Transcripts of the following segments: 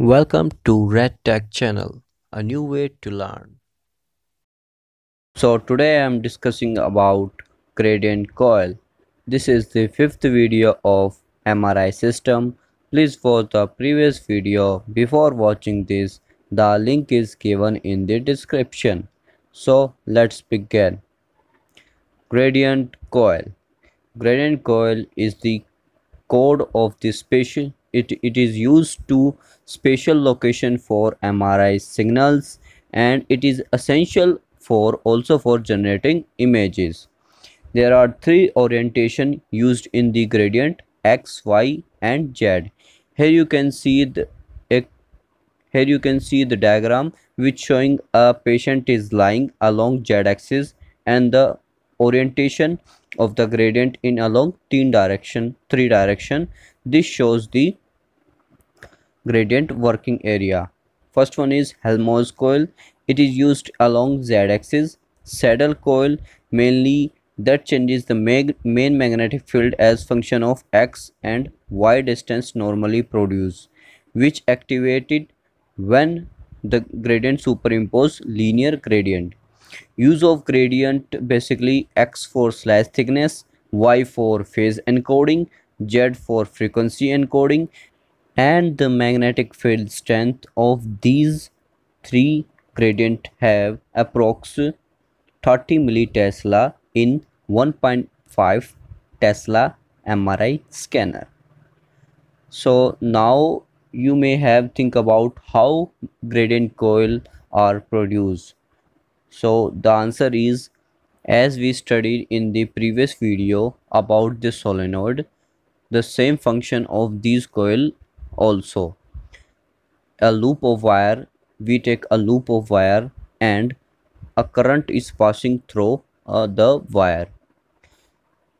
Welcome to Red Tech channel, a new way to learn. So today I am discussing about gradient coil. This is the fifth video of MRI system. Please watch the previous video before watching this. The link is given in the description. So let's begin. Gradient coil. Gradient coil is the code of the special it, it is used to spatial location for MRI signals and it is essential for also for generating images. There are three orientation used in the gradient X, Y and Z. Here you can see the here you can see the diagram which showing a patient is lying along Z axis and the orientation of the gradient in along three direction three direction this shows the gradient working area. First one is Helmholtz coil. It is used along z-axis. Saddle coil mainly that changes the mag main magnetic field as function of x and y distance normally produced, which activated when the gradient superimpose linear gradient. Use of gradient basically x for slash thickness, y for phase encoding, Z for frequency encoding and the magnetic field strength of these three gradient have approx 30 millitesla in 1.5 tesla MRI scanner. So now you may have think about how gradient coil are produced. So the answer is as we studied in the previous video about the solenoid the same function of these coil also a loop of wire we take a loop of wire and a current is passing through uh, the wire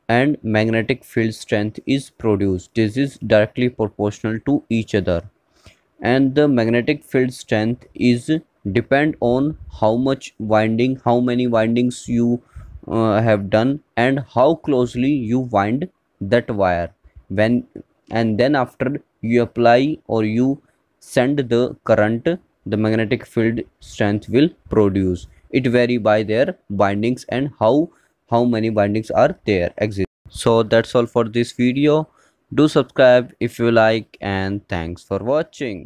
and magnetic field strength is produced this is directly proportional to each other and the magnetic field strength is depend on how much winding how many windings you uh, have done and how closely you wind that wire when and then after you apply or you send the current the magnetic field strength will produce it vary by their bindings and how how many bindings are there exist so that's all for this video do subscribe if you like and thanks for watching